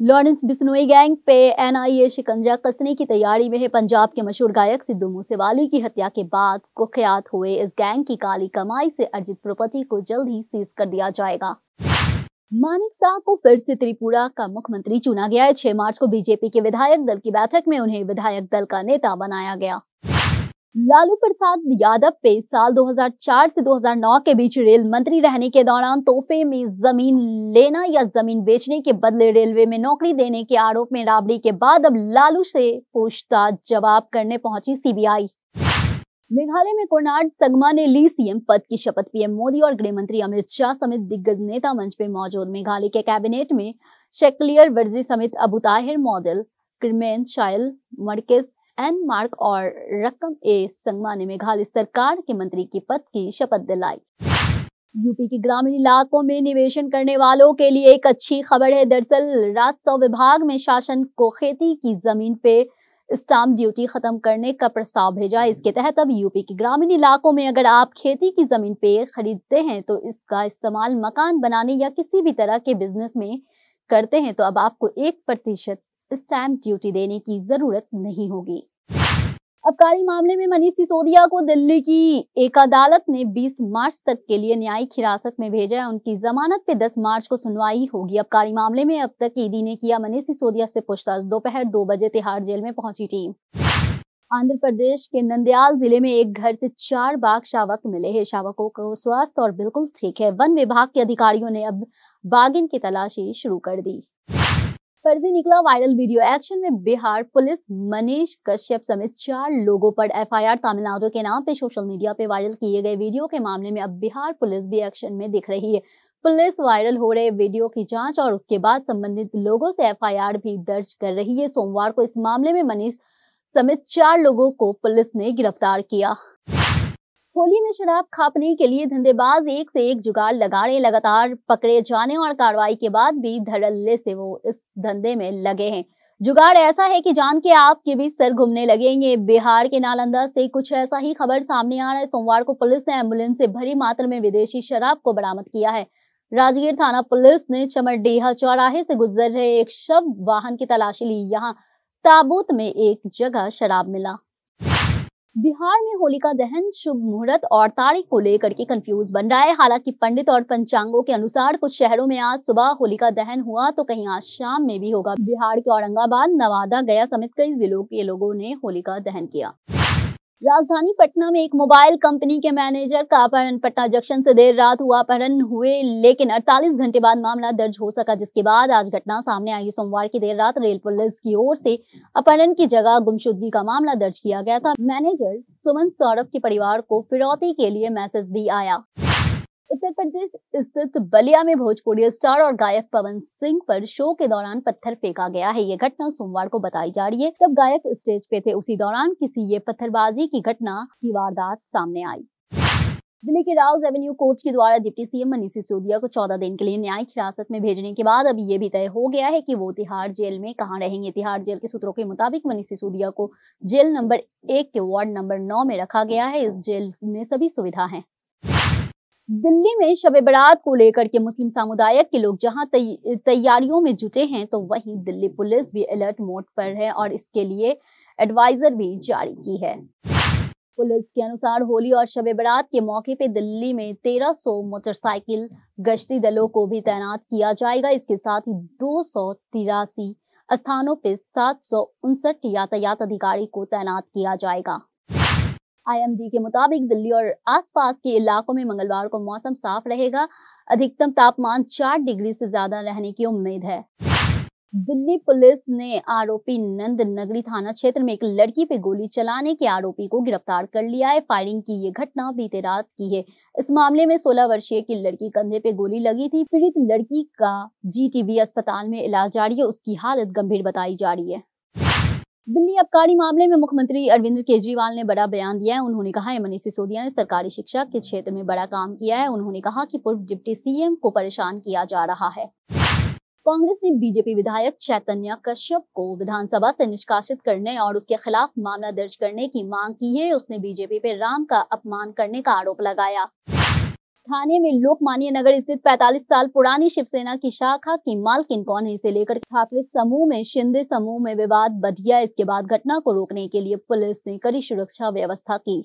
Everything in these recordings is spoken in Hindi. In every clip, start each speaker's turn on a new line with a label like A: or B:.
A: लॉरेंस बिश्नोई गैंग पे एनआईए शिकंजा कसने की तैयारी में है पंजाब के मशहूर गायक सिद्धू मूसेवाली की हत्या के बाद कुख्यात हुए इस गैंग की काली कमाई से अर्जित प्रॉपर्टी को जल्द ही सीज कर दिया जाएगा मानिक शाह को फिर से त्रिपुरा का मुख्यमंत्री चुना गया है छह मार्च को बीजेपी के विधायक दल की बैठक में उन्हें विधायक दल का नेता बनाया गया लालू प्रसाद यादव पे साल 2004 से 2009 के बीच रेल मंत्री रहने के दौरान तोहफे में जमीन लेना या जमीन बेचने के बदले रेलवे में नौकरी देने के आरोप में राबड़ी के बाद अब लालू से पूछताछ जवाब करने पहुंची सीबीआई मेघालय में कोर्नाड सगमा ने ली सीएम पद की शपथ पीएम मोदी और गृह मंत्री अमित शाह समेत दिग्गज नेता मंच पे मौजूद मेघालय के कैबिनेट में शेक्लियर वर्जी समेत अबू ताहिर मॉडल क्रिमेन शायल मर्केस एन मार्क और रकम ए संगमा ने मेघालय सरकार के मंत्री के पद की शपथ दिलाई यूपी के ग्रामीण इलाकों में निवेशन करने वालों के लिए एक अच्छी खबर है दरअसल राजस्व विभाग में शासन को खेती की जमीन पे स्टाम्प ड्यूटी खत्म करने का प्रस्ताव भेजा इसके तहत अब यूपी के ग्रामीण इलाकों में अगर आप खेती की जमीन पे खरीदते हैं तो इसका इस्तेमाल मकान बनाने या किसी भी तरह के बिजनेस में करते हैं तो अब आपको एक प्रतिशत स्टैंप ड्यूटी देने की जरूरत नहीं होगी अबकारी मामले में मनीष सिसोदिया को दिल्ली की एक अदालत ने 20 मार्च तक के लिए न्यायिक हिरासत में भेजा है उनकी जमानत पे 10 मार्च को सुनवाई होगी अबकारी मामले में अब तक ईडी ने किया मनीष सिसोदिया से पूछताछ दोपहर दो बजे तिहाड़ जेल में पहुंची टीम आंध्र प्रदेश के नंदयाल जिले में एक घर से चार बाघ शावक मिले हैं शावकों को स्वास्थ्य और बिल्कुल ठीक है वन विभाग के अधिकारियों ने अब बाघिन की तलाशी शुरू कर दी फर्जी निकला वायरल वीडियो एक्शन में बिहार पुलिस मनीष कश्यप समेत चार लोगों पर एफआईआर तमिलनाडु के नाम पे सोशल मीडिया पे वायरल किए गए वीडियो के मामले में अब बिहार पुलिस भी एक्शन में दिख रही है पुलिस वायरल हो रहे वीडियो की जांच और उसके बाद संबंधित लोगों से एफआईआर भी दर्ज कर रही है सोमवार को इस मामले में मनीष समेत चार लोगों को पुलिस ने गिरफ्तार किया होली में शराब खापने के लिए धंधेबाज एक से एक जुगाड़ लगा रहे लगातार पकड़े जाने और कार्रवाई के बाद भी धड़ल्ले से वो इस धंधे में लगे हैं जुगाड़ ऐसा है कि जान के आपके भी सर घूमने लगेंगे बिहार के नालंदा से कुछ ऐसा ही खबर सामने आ रहा है सोमवार को पुलिस ने एम्बुलेंस से भरी मात्रा में विदेशी शराब को बरामद किया है राजगीर थाना पुलिस ने चमरडेहा चौराहे से गुजर रहे एक शव वाहन की तलाशी ली यहाँ ताबूत में एक जगह शराब मिला बिहार में होलिका दहन शुभ मुहूर्त और तारीख को लेकर के कंफ्यूज बन रहा है हालांकि पंडित और पंचांगों के अनुसार कुछ शहरों में आज सुबह होलिका दहन हुआ तो कहीं आज शाम में भी होगा बिहार के औरंगाबाद नवादा गया समेत कई जिलों के लोगों ने होलिका दहन किया राजधानी पटना में एक मोबाइल कंपनी के मैनेजर का अपहरण पटना जंक्शन से देर रात हुआ अपहरण हुए लेकिन 48 घंटे बाद मामला दर्ज हो सका जिसके बाद आज घटना सामने आई सोमवार की देर रात रेल पुलिस की ओर से अपहरण की जगह गुमशुदगी का मामला दर्ज किया गया था मैनेजर सुमन सौरभ के परिवार को फिरौती के लिए मैसेज भी आया उत्तर प्रदेश स्थित बलिया में भोजपुरी स्टार और गायक पवन सिंह पर शो के दौरान पत्थर फेंका गया है ये घटना सोमवार को बताई जा रही है तब गायक स्टेज पे थे उसी दौरान किसी ये पत्थरबाजी की घटना की वारदात सामने आई दिल्ली के राउस एवेन्यू कोर्ट के द्वारा डिप्टी सीएम मनीष सिसोदिया को 14 दिन के लिए न्यायिक हिरासत में भेजने के बाद अब ये भी तय हो गया है कि वो तिहाड़ जेल में कहाँ रहेंगे तिहाड़ जेल के सूत्रों के मुताबिक मनीष सिसोदिया को जेल नंबर एक के वार्ड नंबर नौ में रखा गया है इस जेल में सभी सुविधा है दिल्ली में शब बरात को लेकर के मुस्लिम समुदाय के लोग जहां तैयारियों में जुटे हैं तो वहीं दिल्ली पुलिस भी अलर्ट मोड पर है और इसके लिए एडवाइजर भी जारी की है पुलिस के अनुसार होली और शब बरात के मौके पर दिल्ली में 1300 मोटरसाइकिल गश्ती दलों को भी तैनात किया जाएगा इसके साथ ही दो स्थानों पर सात यातायात अधिकारी को तैनात किया जाएगा आईएमडी के मुताबिक दिल्ली और आसपास के इलाकों में मंगलवार को मौसम साफ रहेगा अधिकतम तापमान चार डिग्री से ज्यादा रहने की उम्मीद है दिल्ली पुलिस ने आरोपी नंद नगरी थाना क्षेत्र में एक लड़की पे गोली चलाने के आरोपी को गिरफ्तार कर लिया है फायरिंग की ये घटना बीते रात की है इस मामले में 16 वर्षीय की लड़की कंधे पे गोली लगी थी पीड़ित लड़की का जीटीबी अस्पताल में इलाज जारी है उसकी हालत गंभीर बताई जा रही है दिल्ली अबकारी मामले में मुख्यमंत्री अरविंद केजरीवाल ने बड़ा बयान दिया है उन्होंने कहा मनीष सिसोदिया ने सरकारी शिक्षा के क्षेत्र में बड़ा काम किया है उन्होंने कहा कि पूर्व डिप्टी सीएम को परेशान किया जा रहा है कांग्रेस ने बीजेपी विधायक चैतन्य कश्यप को विधानसभा से निष्कासित करने और उसके खिलाफ मामला दर्ज करने की मांग की है उसने बीजेपी पे राम का अपमान करने का आरोप लगाया थाने में लोकमान्य नगर स्थित 45 साल पुरानी शिवसेना की शाखा की मालकिन कौन है इसे लेकर ठाकरे समूह में शिंदे समूह में विवाद बढ़ गया इसके बाद घटना को रोकने के लिए पुलिस ने कड़ी सुरक्षा व्यवस्था की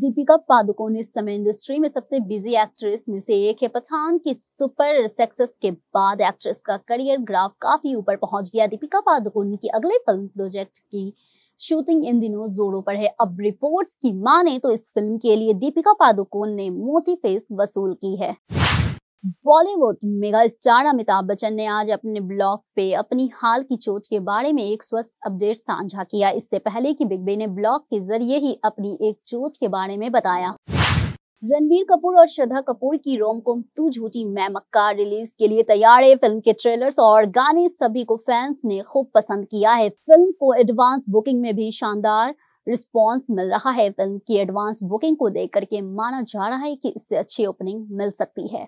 A: दीपिका पादुकोण इस समय इंडस्ट्री में सबसे बिजी एक्ट्रेस में से एक है पठान की सुपर सक्सेस के बाद एक्ट्रेस का करियर ग्राफ काफी ऊपर पहुंच गया दीपिका पादुकोण की अगले फिल्म प्रोजेक्ट की शूटिंग इन दिनों जोरों पर है अब रिपोर्ट्स की माने तो इस फिल्म के लिए दीपिका पादुकोण ने मोती फेस वसूल की है बॉलीवुड मेगा स्टार अमिताभ बच्चन ने आज अपने ब्लॉग पे अपनी हाल की चोट के बारे में एक स्वस्थ अपडेट साझा किया इससे पहले कि बिग बी ने ब्लॉग के जरिए ही अपनी एक चोट के बारे में बताया रणबीर कपूर और श्रद्धा कपूर की रोमकॉम तू झूठी मैं मक्का रिलीज के लिए तैयार है फिल्म के ट्रेलर्स और गाने सभी को फैंस ने खूब पसंद किया है फिल्म को एडवांस बुकिंग में भी शानदार रिस्पॉन्स मिल रहा है फिल्म की एडवांस बुकिंग को देख करके माना जा रहा है कि इससे अच्छी ओपनिंग मिल सकती है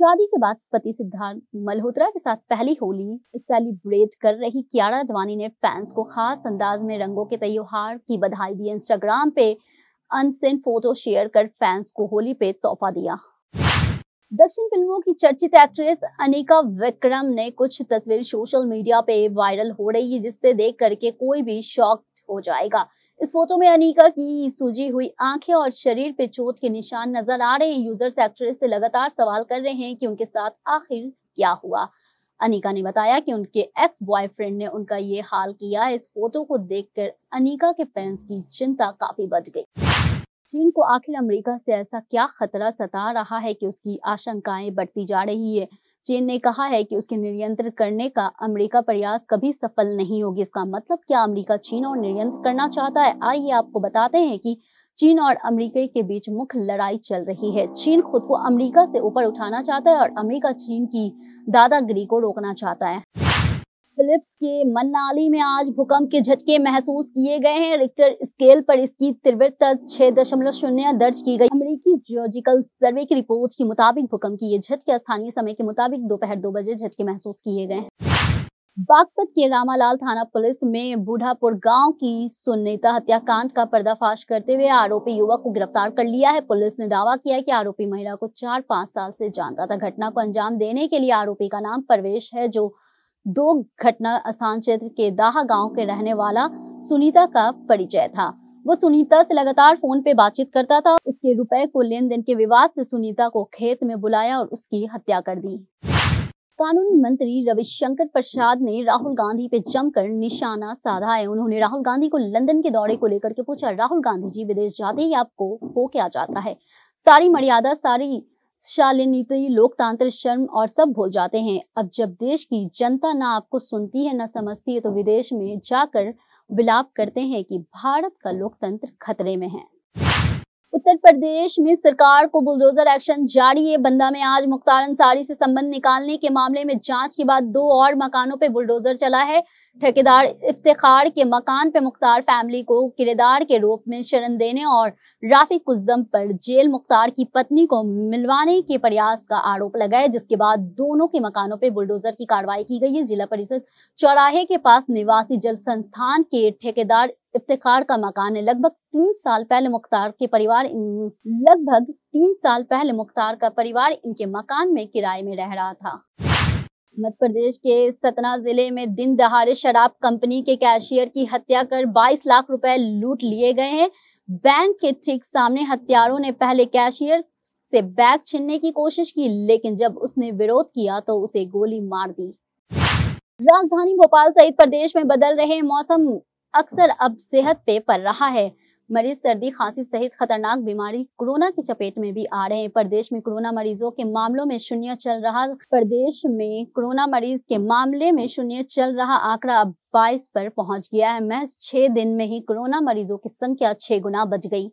A: शादी के बाद पति सिद्धार्थ मल्होत्रा के साथ पहली होली सेलिब्रेट कर रही कियारा आडवाणी ने फैंस को खास अंदाज में रंगों के त्योहार की बधाई दी इंस्टाग्राम पे अनसेन फोटो शेयर कर फैंस को होली पे तोहफा दिया दक्षिण फिल्मों की चर्चित एक्ट्रेस अनिका विक्रम ने कुछ तस्वीर सोशल मीडिया पे वायरल हो रही है जिससे देख करके कोई भी शॉक हो जाएगा इस फोटो में अनिका की सूजी हुई आंखें और शरीर पे चोट के निशान नजर आ रहे हैं यूजर्स एक्ट्रेस से लगातार सवाल कर रहे हैं कि उनके साथ आखिर क्या हुआ अनिका ने बताया कि उनके एक्स बॉयफ्रेंड ने उनका ये हाल किया इस फोटो को देखकर अनिका के फैंस की चिंता काफी बढ़ गई चीन को आखिर अमेरिका से ऐसा क्या खतरा सता रहा है कि उसकी आशंकाएं बढ़ती जा रही है चीन ने कहा है कि उसके नियंत्रण करने का अमेरिका प्रयास कभी सफल नहीं होगी इसका मतलब क्या अमेरिका चीन और नियंत्रण करना चाहता है आइए आपको बताते हैं कि चीन और अमेरिका के बीच मुख्य लड़ाई चल रही है चीन खुद को अमेरिका से ऊपर उठाना चाहता है और अमेरिका चीन की दादागिरी को रोकना चाहता है फिलिप्स के मनाली में आज भूकंप के झटके महसूस किए गए हैं रिक्टर स्केल पर इसकी तीव्रता छह दशमलव शून्य दर्ज की गई अमेरिकी जियोलॉजिकल सर्वे की रिपोर्ट के मुताबिक भूकंप की ये झटके स्थानीय समय के मुताबिक दोपहर दो दो बजे झटके महसूस किए गए बागपत के रामालाल थाना पुलिस में बूढ़ापुर गांव की सुनीता हत्याकांड का पर्दाफाश करते हुए आरोपी युवक को गिरफ्तार कर लिया है पुलिस ने दावा किया कि आरोपी महिला को चार पांच साल से जानता था घटना को अंजाम देने के लिए आरोपी का नाम परवेश है जो दो घटना स्थान क्षेत्र के दाहा गांव के रहने वाला सुनीता का परिचय था वो सुनीता से लगातार फोन पे बातचीत करता था उसके रुपए को लेन देन के विवाद से सुनीता को खेत में बुलाया और उसकी हत्या कर दी कानून मंत्री रविशंकर प्रसाद ने राहुल गांधी पे जमकर निशाना साधा है उन्होंने राहुल गांधी को लंदन के दौरे को लेकर के पूछा राहुल गांधी जी विदेश जाते ही आपको हो क्या जाता है सारी मर्यादा सारी शालीन नीति लोकतांत्रिक शर्म और सब भूल जाते हैं अब जब देश की जनता ना आपको सुनती है ना समझती है तो विदेश में जाकर विलाप करते हैं कि भारत का लोकतंत्र खतरे में है उत्तर प्रदेश में सरकार को बुलडोजर एक्शन जारी है बंदा में आज मुख्तार अंसारी से संबंध निकालने के मामले में जांच के बाद दो और मकानों पर बुलडोजर चला है ठेकेदार इफ्तार के मकान पे मुख्तार फैमिली को किरेदार के रूप में शरण देने और राफी कुम पर जेल मुख्तार की पत्नी को मिलवाने के प्रयास का आरोप लगाया जिसके बाद दोनों के मकानों पे बुलडोजर की कार्रवाई की गई है जिला परिषद चौराहे के पास निवासी जल संस्थान के ठेकेदार इफ्तार का मकान है लगभग तीन साल पहले मुख्तार के परिवार लगभग तीन साल पहले मुख्तार का परिवार इनके मकान में किराए में रह रहा था मध्य प्रदेश के सतना जिले में दिन दहाड़े शराब कंपनी के कैशियर की हत्या कर 22 लाख रुपए लूट लिए गए हैं बैंक के ठीक सामने हत्यारों ने पहले कैशियर से बैग छीनने की कोशिश की लेकिन जब उसने विरोध किया तो उसे गोली मार दी राजधानी भोपाल सहित प्रदेश में बदल रहे मौसम अक्सर अब सेहत पे पड़ रहा है मरीज सर्दी खांसी सहित खतरनाक बीमारी कोरोना की चपेट में भी आ रहे हैं प्रदेश में कोरोना मरीजों के मामलों में शून्य चल रहा प्रदेश में कोरोना मरीज के मामले में शून्य चल रहा आंकड़ा अब बाईस पर पहुंच गया है महज छह दिन में ही कोरोना मरीजों की संख्या छह गुना बच गई